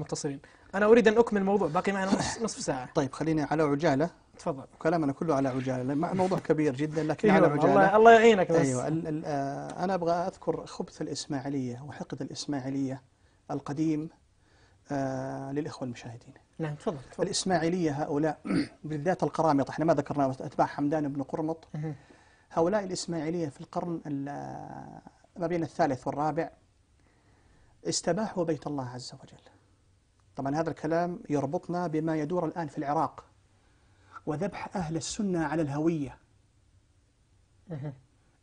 متصلين انا اريد ان اكمل الموضوع باقي معنا نصف ساعه طيب خليني على عجاله تفضل كلامنا كله على عجاله موضوع كبير جدا لكن أيوة، على عجاله الله, الله يعينك بس ايوه الـ ال آه، انا ابغى اذكر خبث الاسماعيليه وحقد الاسماعيليه القديم آه للاخوه المشاهدين نعم تفضل, تفضل. الاسماعيليه هؤلاء بالذات القرامطه احنا ما ذكرنا اتباع حمدان بن قرمط هؤلاء الاسماعيليه في القرن آه، ما بين الثالث والرابع استباحوا بيت الله عز وجل طبعا هذا الكلام يربطنا بما يدور الآن في العراق وذبح أهل السنة على الهوية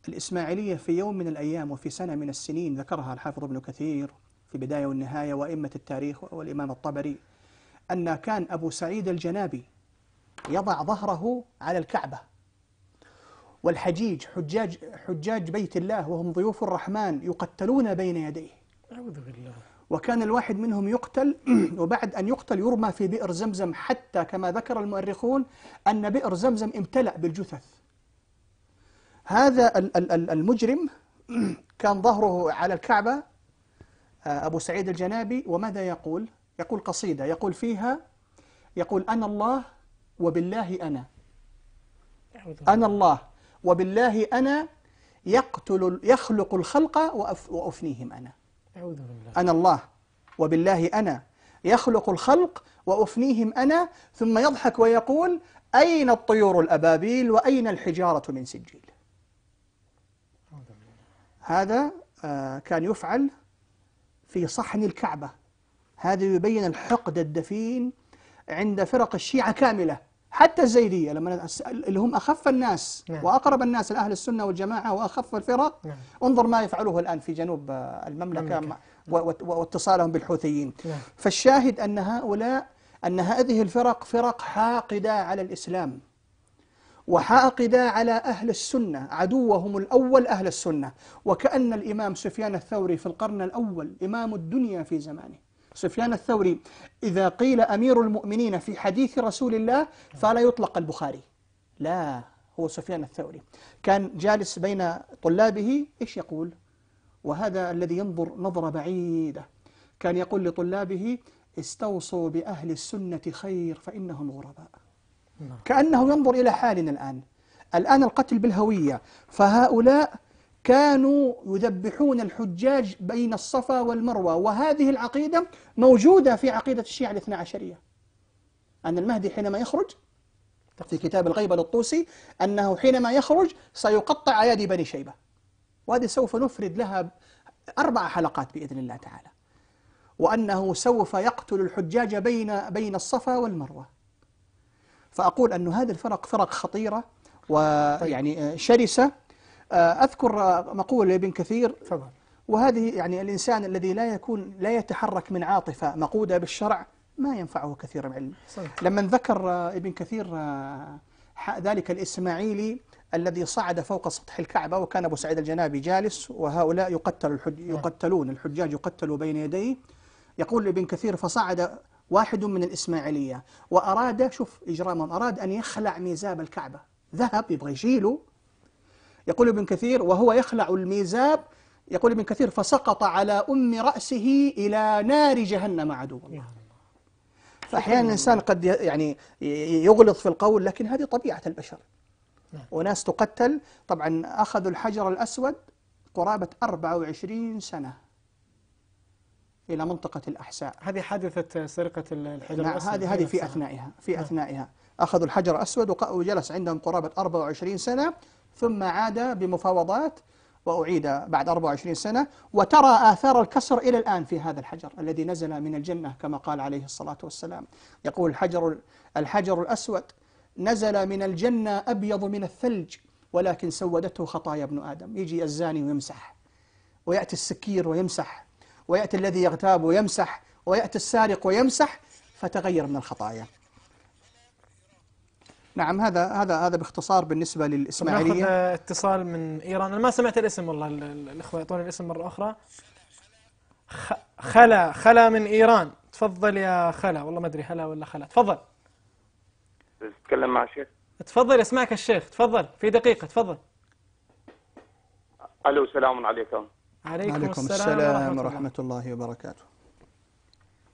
الإسماعيلية في يوم من الأيام وفي سنة من السنين ذكرها الحافظ ابن كثير في البداية والنهاية وأئمة التاريخ والإمام الطبري أن كان أبو سعيد الجنابي يضع ظهره على الكعبة والحجيج حجاج, حجاج بيت الله وهم ضيوف الرحمن يقتلون بين يديه أعوذ بالله وكان الواحد منهم يقتل وبعد أن يقتل يرمى في بئر زمزم حتى كما ذكر المؤرخون أن بئر زمزم امتلأ بالجثث هذا المجرم كان ظهره على الكعبة آه، أبو سعيد الجنابي وماذا يقول؟ يقول قصيدة يقول فيها يقول أنا الله وبالله أنا أنا الله وبالله أنا يقتل يخلق الخلق وأفنيهم أنا أنا الله وبالله أنا يخلق الخلق وأفنيهم أنا ثم يضحك ويقول أين الطيور الأبابيل وأين الحجارة من سجيل هذا آه، كان يفعل في صحن الكعبة هذا يبين الحقد الدفين عند فرق الشيعة كاملة حتى الزيدية لما اللي هم أخف الناس نعم. وأقرب الناس لأهل السنة والجماعة وأخف الفرق نعم. انظر ما يفعله الآن في جنوب المملكة نعم. واتصالهم بالحوثيين نعم. فالشاهد أن هؤلاء أن هذه الفرق فرق حاقدة على الإسلام وحاقدة على أهل السنة عدوهم الأول أهل السنة وكأن الإمام سفيان الثوري في القرن الأول إمام الدنيا في زمانه سفيان الثوري إذا قيل أمير المؤمنين في حديث رسول الله فلا يطلق البخاري لا هو سفيان الثوري كان جالس بين طلابه إيش يقول وهذا الذي ينظر نظرة بعيدة كان يقول لطلابه استوصوا بأهل السنة خير فإنهم غرباء نعم. كأنه ينظر إلى حالنا الآن الآن القتل بالهوية فهؤلاء كانوا يذبحون الحجاج بين الصفا والمروة وهذه العقيدة موجودة في عقيدة الشيعة الاثنى عشرية أن المهدي حينما يخرج في كتاب الغيبة للطوسي أنه حينما يخرج سيقطع أيادي بني شيبة وهذه سوف نفرد لها أربع حلقات بإذن الله تعالى وأنه سوف يقتل الحجاج بين بين الصفا والمروة فأقول أن هذه الفرق فرق خطيرة ويعني طيب. شرسة آه، أذكر آه، مقولة لابن كثير فضل. وهذه يعني الإنسان الذي لا يكون لا يتحرك من عاطفة مقودة بالشرع ما ينفعه كثير من العلم صحيح. لما ذكر آه، ابن كثير ذلك الإسماعيلي الذي صعد فوق سطح الكعبة وكان أبو سعيد الجنابي جالس وهؤلاء يقتل الحج نعم. يقتلون الحجاج يقتلوا بين يديه يقول ابن كثير فصعد واحد من الإسماعيلية وأراد شوف إجرامهم أراد أن يخلع ميزاب الكعبة ذهب يبغى يشيله يقول ابن كثير وهو يخلع الميزاب يقول ابن كثير فسقط على أم رأسه إلى نار جهنم عدو الله فأحيانا الإنسان قد يعني يغلط في القول لكن هذه طبيعة البشر نعم. وناس تقتل طبعا أخذوا الحجر الأسود قرابة 24 سنة إلى منطقة الأحساء هذه حادثة سرقة الحجر نعم، الأسود هذه هذه في أثنائها في نعم. أثنائها أخذوا الحجر الأسود وجلس عندهم قرابة 24 سنة ثم عاد بمفاوضات وأعيد بعد 24 سنة وترى آثار الكسر إلى الآن في هذا الحجر الذي نزل من الجنة كما قال عليه الصلاة والسلام يقول الحجر, الحجر الأسود نزل من الجنة أبيض من الثلج ولكن سودته خطايا ابن آدم يجي الزاني ويمسح ويأتي السكير ويمسح ويأتي الذي يغتاب ويمسح ويأتي السارق ويمسح فتغير من الخطايا نعم هذا هذا هذا باختصار بالنسبه للاسماعيليه ناخذ آه، اتصال من ايران انا ما سمعت الاسم والله الاخوه يعطوني الاسم مره اخرى خلا خلا من ايران تفضل يا خلا والله ما ادري هلا ولا خلا تفضل تتكلم مع الشيخ تفضل اسمعك الشيخ تفضل في دقيقه تفضل الو سلام عليكم عليكم, السلام, السلام ورحمة الله وبركاته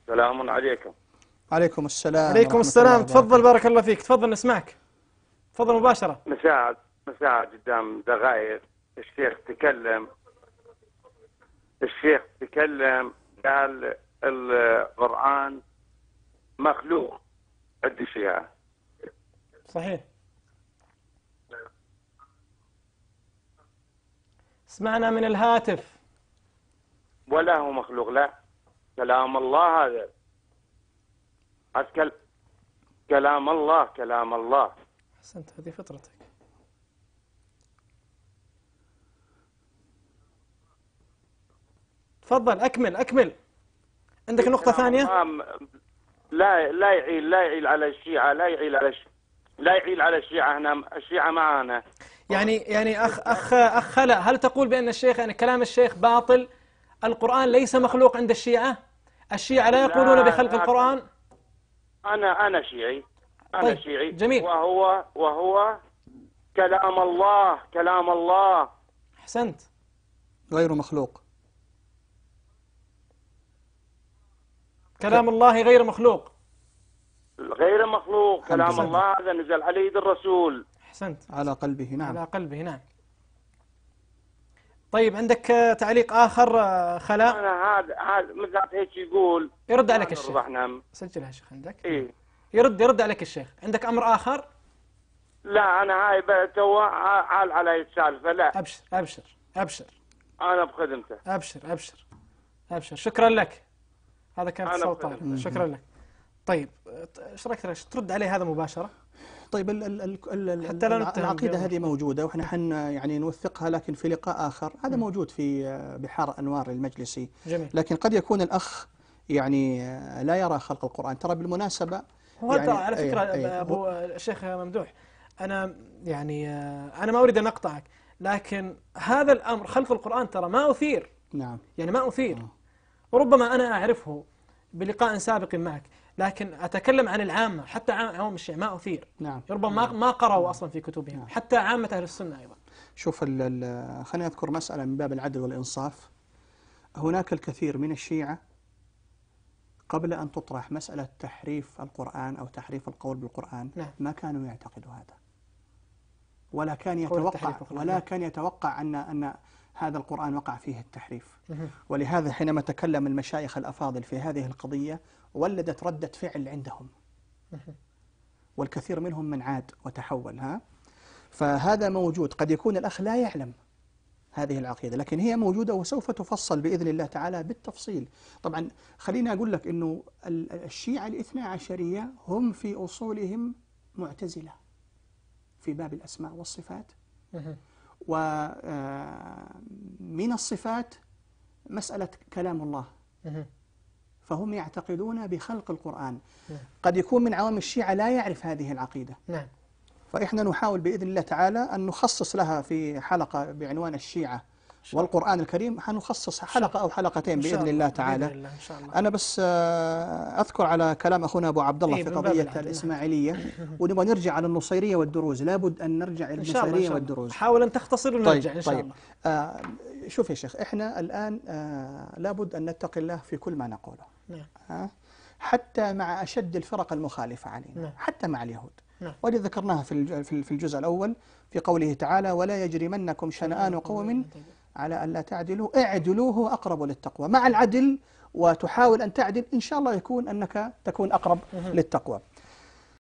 سلام عليكم عليكم السلام عليكم السلام تفضل بارك الله فيك تفضل نسمعك تفضل مباشرة مساعد مساعد قدام دقائق الشيخ تكلم الشيخ تكلم قال القرآن مخلوق عند الشيعة صحيح سمعنا من الهاتف ولا هو مخلوق لا كلام الله هذا أتكلم كلام الله كلام الله أحسنت هذه فطرتك تفضل أكمل أكمل عندك نقطة ثانية لا لا يعيل لا يعيل على الشيعة لا يعيل على لا يعيل على الشيعة هنا الشيعة معانا يعني يعني أخ أخ أخ خلا هل تقول بأن الشيخ أن كلام الشيخ باطل القرآن ليس مخلوق عند الشيعة الشيعة لا يقولون بخلق القرآن أنا أنا شيعي أنا طيب. شيعي جميل وهو وهو كلام الله كلام الله أحسنت غير مخلوق كلام الله غير مخلوق غير مخلوق كلام الله هذا نزل على يد الرسول أحسنت على قلبه نعم على قلبه نعم طيب عندك آه، تعليق اخر آه، خلاء انا هذا هذا مثل هيك يقول يرد عليك الشيخ سجلها شيخ عندك اي يرد يرد عليك الشيخ عندك امر اخر لا انا هاي تو عال علي السالفه لا ابشر ابشر ابشر انا بخدمته ابشر ابشر ابشر شكرا لك هذا كان اتصال شكرا لك طيب آه، ايش رايك ترد عليه هذا مباشره طيب ال ال ال حتى العقيده هذه موجوده واحنا حن يعني نوثقها لكن في لقاء اخر هذا م. موجود في آه، بحار انوار المجلسي جميل. لكن قد يكون الاخ يعني آه، لا يرى خلق القران ترى بالمناسبه هو يعني على فكره أي ابو الشيخ ممدوح انا يعني آه، انا ما اريد ان اقطعك لكن هذا الامر خلق القران ترى ما اثير نعم يعني ما اثير وربما انا اعرفه بلقاء سابق معك لكن أتكلم عن العامة حتى عوام الشيعة ما أثير نعم ربما نعم. ما قرأوا أصلا في كتبهم نعم. حتى عامة أهل السنة أيضا شوف خليني أذكر مسألة من باب العدل والإنصاف هناك الكثير من الشيعة قبل أن تطرح مسألة تحريف القرآن أو تحريف القول بالقرآن نعم. ما كانوا يعتقدوا هذا ولا كان يتوقع ولا نعم. كان يتوقع أن أن هذا القرآن وقع فيه التحريف ولهذا حينما تكلم المشايخ الأفاضل في هذه القضية ولدت ردة فعل عندهم والكثير منهم من عاد وتحول ها فهذا موجود قد يكون الأخ لا يعلم هذه العقيدة لكن هي موجودة وسوف تفصل بإذن الله تعالى بالتفصيل طبعا خليني أقول لك أنه الشيعة الاثنى عشرية هم في أصولهم معتزلة في باب الأسماء والصفات ومن الصفات مسألة كلام الله فهم يعتقدون بخلق القرآن قد يكون من عوام الشيعة لا يعرف هذه العقيدة نعم فإحنا نحاول بإذن الله تعالى أن نخصص لها في حلقة بعنوان الشيعة والقرآن الكريم حنخصص حلقة أو حلقتين بإذن الله تعالى بإذن الله إن شاء الله. أنا بس آه، أذكر على كلام أخونا أبو عبد الله إيه، في قضية الإسماعيلية ونبغى نرجع على النصيرية والدروز لابد أن نرجع إلى النصيرية والدروز حاول أن تختصر طيب، ونرجع طيب إن شاء طيب. الله آه شوف يا شيخ إحنا الآن آه لابد أن نتقي الله في كل ما نقوله نعم. آه حتى مع أشد الفرق المخالفة علينا نعم. حتى مع اليهود نعم. واللي ذكرناها في الجزء الأول في قوله تعالى ولا يجرمنكم شنآن قوم على ألا تعدلوا اعدلوا هو أقرب للتقوى مع العدل وتحاول أن تعدل إن شاء الله يكون أنك تكون أقرب للتقوى